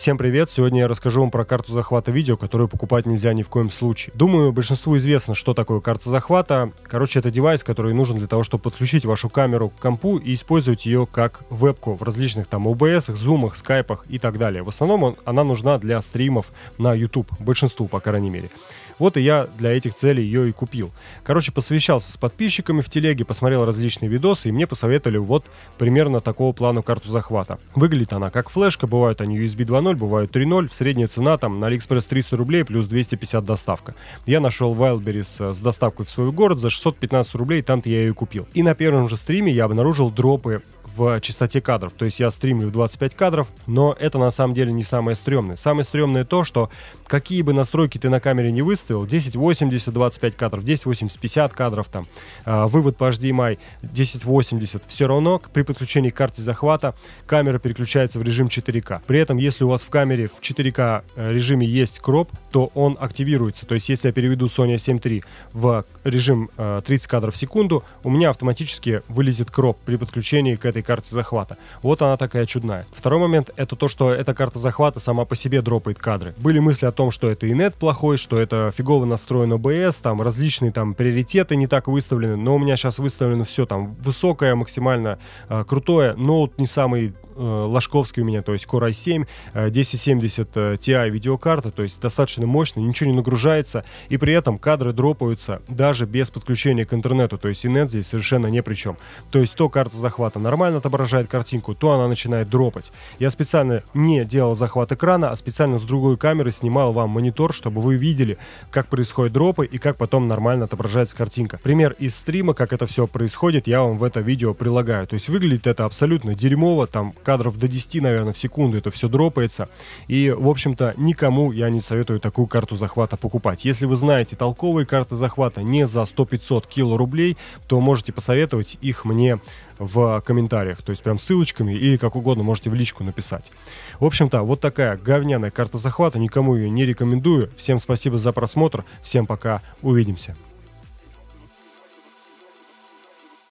Всем привет! Сегодня я расскажу вам про карту захвата видео, которую покупать нельзя ни в коем случае. Думаю, большинству известно, что такое карта захвата. Короче, это девайс, который нужен для того, чтобы подключить вашу камеру к компу и использовать ее как вебку в различных там OBS, зумах, скайпах и так далее. В основном он, она нужна для стримов на YouTube, большинству, по крайней мере. Вот и я для этих целей ее и купил. Короче, посвящался с подписчиками в телеге, посмотрел различные видосы, и мне посоветовали вот примерно такого плана карту захвата. Выглядит она как флешка, бывают они USB 2.0, 2.0, бывают 3.0. В средняя цена там на Алиэкспресс 300 рублей плюс 250 доставка. Я нашел Wildberries э, с доставкой в свой город за 615 рублей, там-то я ее купил. И на первом же стриме я обнаружил дропы в частоте кадров. То есть я стримлю в 25 кадров, но это на самом деле не самое стрёмное. Самое стрёмное то, что какие бы настройки ты на камере не выставил, 1080, 25 кадров, 1080, 50 кадров там, а, вывод по HDMI 1080, все равно при подключении к карте захвата камера переключается в режим 4К. При этом, если у вас в камере в 4К э, режиме есть кроп, то он активируется. То есть, если я переведу Sony 7.3 в режим 30 э, кадров в секунду, у меня автоматически вылезет кроп при подключении к этой карте захвата. Вот она такая чудная. Второй момент — это то, что эта карта захвата сама по себе дропает кадры. Были мысли о том, что это и нет плохой, что это фигово настроен ОБС, там различные там приоритеты не так выставлены, но у меня сейчас выставлено все там высокое, максимально э, крутое, ноут не самый Э, Ложковский у меня, то есть Core i7, 1070 Ti видеокарта, то есть достаточно мощный, ничего не нагружается, и при этом кадры дропаются даже без подключения к интернету, то есть и нет здесь совершенно не при чем. То есть то карта захвата нормально отображает картинку, то она начинает дропать. Я специально не делал захват экрана, а специально с другой камеры снимал вам монитор, чтобы вы видели, как происходят дропы и как потом нормально отображается картинка. Пример из стрима, как это все происходит, я вам в это видео прилагаю. То есть выглядит это абсолютно дерьмово, там кадров до 10, наверное, в секунду это все дропается. И, в общем-то, никому я не советую такую карту захвата покупать. Если вы знаете толковые карты захвата не за 100-500 кило рублей, то можете посоветовать их мне в комментариях, то есть прям ссылочками или как угодно можете в личку написать. В общем-то, вот такая говняная карта захвата, никому ее не рекомендую. Всем спасибо за просмотр, всем пока, увидимся.